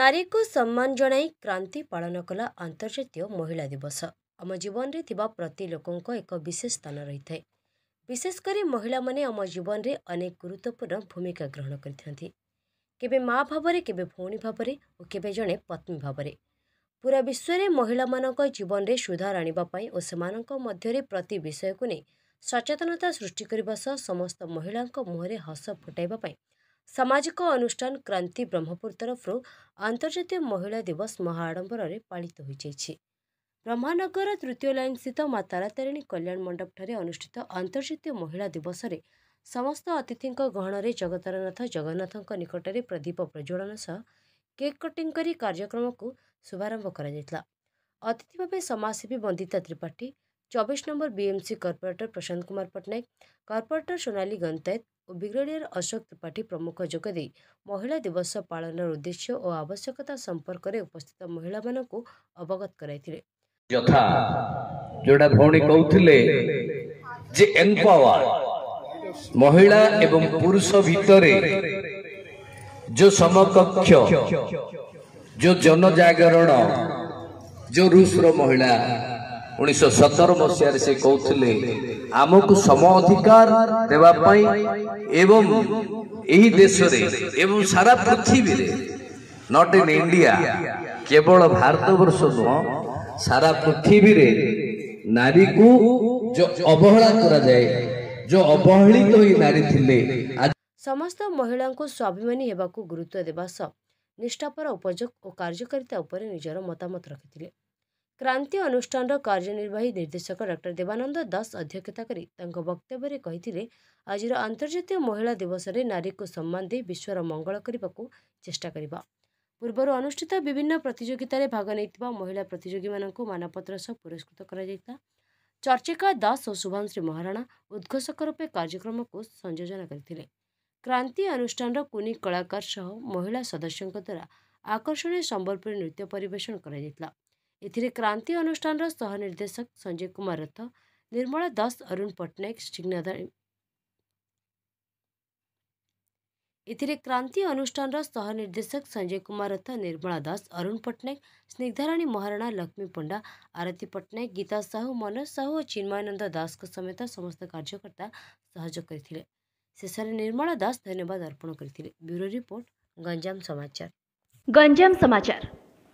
ନାରୀକୁ ସମ୍ମାନ ଜଣାଇ କ୍ରାନ୍ତି ପାଳନ କଲା ଆନ୍ତର୍ଜାତୀୟ ମହିଳା ଦିବସ ଆମ ଜୀବନରେ ଥିବା ପ୍ରତି ଲୋକଙ୍କ ଏକ ବିଶେଷ ସ୍ଥାନ ରହିଥାଏ ବିଶେଷ କରି ମହିଳାମାନେ ଆମ ଜୀବନରେ ଅନେକ ଗୁରୁତ୍ୱପୂର୍ଣ୍ଣ ଭୂମିକା ଗ୍ରହଣ କରିଥାନ୍ତି କେବେ ମା' ଭାବରେ କେବେ ଭଉଣୀ ଭାବରେ ଓ କେବେ ଜଣେ ପତ୍ନୀ ଭାବରେ ପୁରା ବିଶ୍ୱରେ ମହିଳାମାନଙ୍କ ଜୀବନରେ ସୁଧାର ଆଣିବା ପାଇଁ ଓ ସେମାନଙ୍କ ମଧ୍ୟରେ ପ୍ରତି ବିଷୟକୁ ନେଇ ସଚେତନତା ସୃଷ୍ଟି କରିବା ସହ ସମସ୍ତ ମହିଳାଙ୍କ ମୁହଁରେ ହସ ଫୁଟାଇବା ପାଇଁ ସାମାଜିକ ଅନୁଷ୍ଠାନ କ୍ରାନ୍ତି ବ୍ରହ୍ମପୁର ତରଫରୁ ଅନ୍ତର୍ଜାତୀୟ ମହିଳା ଦିବସ ମହାଆଡ଼ମ୍ବରରେ ପାଳିତ ହୋଇଯାଇଛି ବ୍ରହ୍ମାନଗର ତୃତୀୟ ଲାଇନ୍ସ୍ଥିତ ମା ତାରାତାରିଣୀ କଲ୍ୟାଣ ମଣ୍ଡପଠାରେ ଅନୁଷ୍ଠିତ ଅନ୍ତର୍ଜାତୀୟ ମହିଳା ଦିବସରେ ସମସ୍ତ ଅତିଥିଙ୍କ ଗହଣରେ ଜଗତରନାଥ ଜଗନ୍ନାଥଙ୍କ ନିକଟରେ ପ୍ରଦୀପ ପ୍ରଜ୍ୱଳନ ସହ କେକ୍ କଟିଂ କରି କାର୍ଯ୍ୟକ୍ରମକୁ ଶୁଭାରମ୍ଭ କରାଯାଇଥିଲା ଅତିଥି ଭାବେ ସମାଜସେବୀ ବନ୍ଦିତା ତ୍ରିପାଠୀ ଚବିଶ number BMC corporator Prashant Kumar Pattnaik corporator Sonali Gantayat ଓ ବ୍ରିଗେଡିୟର ଅଶୋକ ତ୍ରିପାଠୀ ପ୍ରମୁଖ ଯୋଗଦେଇ ମହିଳା ଦିବସ ପାଳନର ଉଦ୍ଦେଶ୍ୟ ଓ ଆବଶ୍ୟକତା ସମ୍ପର୍କରେ ଉପସ୍ଥିତ ମହିଳାମାନଙ୍କୁ ଅବଗତ କରାଇଥିଲେ ମହିଳା ଏବଂ ପୁରୁଷ ଭିତରେ ଯୋଉ ସମକକ୍ଷ ଯୋଉ ଜନଜାଗରଣ ଯୋଉ ରୁଷର ମହିଳା ଉଣେଇଶହ ସତର ମସିହାରେ ସେ କହୁଥିଲେ ଆମକୁ ସମ ଅଧିକାର ଦେବା ପାଇଁ ଏବଂ ସାରା ପୃଥିବୀରେ ସମସ୍ତ ମହିଳାଙ୍କୁ ସ୍ୱାଭିମାନୀ ହେବାକୁ ଗୁରୁତ୍ୱ ଦେବା ସହ ନିଷ୍ଠାପର ଉପଯୋଗ ଓ କାର୍ଯ୍ୟକାରିତା ଉପରେ ନିଜର ମତାମତ ରଖିଥିଲେ କ୍ରାନ୍ତି ଅନୁଷ୍ଠାନର କାର୍ଯ୍ୟନିର୍ବାହୀ ନିର୍ଦ୍ଦେଶକ ଡକ୍ଟର ଦେବାନନ୍ଦ ଦାସ ଅଧ୍ୟକ୍ଷତା କରି ତାଙ୍କ ବକ୍ତବ୍ୟରେ କହିଥିଲେ ଆଜିର ଆନ୍ତର୍ଜାତୀୟ ମହିଳା ଦିବସରେ ନାରୀକୁ ସମ୍ମାନ ଦେଇ ବିଶ୍ୱର ମଙ୍ଗଳ କରିବାକୁ ଚେଷ୍ଟା କରିବା ପୂର୍ବରୁ ଅନୁଷ୍ଠିତ ବିଭିନ୍ନ ପ୍ରତିଯୋଗିତାରେ ଭାଗ ନେଇଥିବା ମହିଳା ପ୍ରତିଯୋଗୀମାନଙ୍କୁ ମାନପତ୍ର ସହ ପୁରସ୍କୃତ କରାଯାଇଥିଲା ଚର୍ଚ୍ଚିକା ଦାସ ଓ ଶୁଭାଂଶ୍ରୀ ମହାରଣା ଉଦ୍ଘୋଷକ ରୂପେ କାର୍ଯ୍ୟକ୍ରମକୁ ସଂଯୋଜନା କରିଥିଲେ କ୍ରାନ୍ତି ଅନୁଷ୍ଠାନର କୁନି କଳାକାର ସହ ମହିଳା ସଦସ୍ୟଙ୍କ ଦ୍ୱାରା ଆକର୍ଷଣୀୟ ସମ୍ବଲପୁରୀ ନୃତ୍ୟ ପରିବେଷଣ କରାଯାଇଥିଲା ଏଥିରେ କ୍ରାନ୍ତି ଅନୁଷ୍ଠାନର ସହ ନିର୍ଦ୍ଦେଶକ ସଞ୍ଜୟ କୁମାର ରଥ ନିର୍ମଳା ଦାସ ଅରୁଣ ପଟ୍ଟନାୟକ ସିଂନାଦ ଏଥିରେ କ୍ରାନ୍ତି ଅନୁଷ୍ଠାନର ସହ ନିର୍ଦ୍ଦେଶକ ସଞ୍ଜୟ କୁମାର ରଥ ନିର୍ମଳା ଦାସ ଅରୁଣ ପଟ୍ଟନାୟକ ସ୍ନିଗ୍ଧାରାଣୀ ମହାରଣା ଲକ୍ଷ୍ମୀ ପଣ୍ଡା ଆରତୀ ପଟ୍ଟନାୟକ ଗୀତା ସାହୁ ମନୋଜ ସାହୁ ଓ ଚିନ୍ମୟାନନ୍ଦ ଦାସଙ୍କ ସମେତ ସମସ୍ତ କାର୍ଯ୍ୟକର୍ତ୍ତା ସହଯୋଗ କରିଥିଲେ ଶେଷରେ ନିର୍ମଳା ଦାସ ଧନ୍ୟବାଦ ଅର୍ପଣ କରିଥିଲେ ବ୍ୟୁରୋ ରିପୋର୍ଟ ଗଞ୍ଜାମ ସମାଚାର ଗଞ୍ଜାମ ସମାଚାର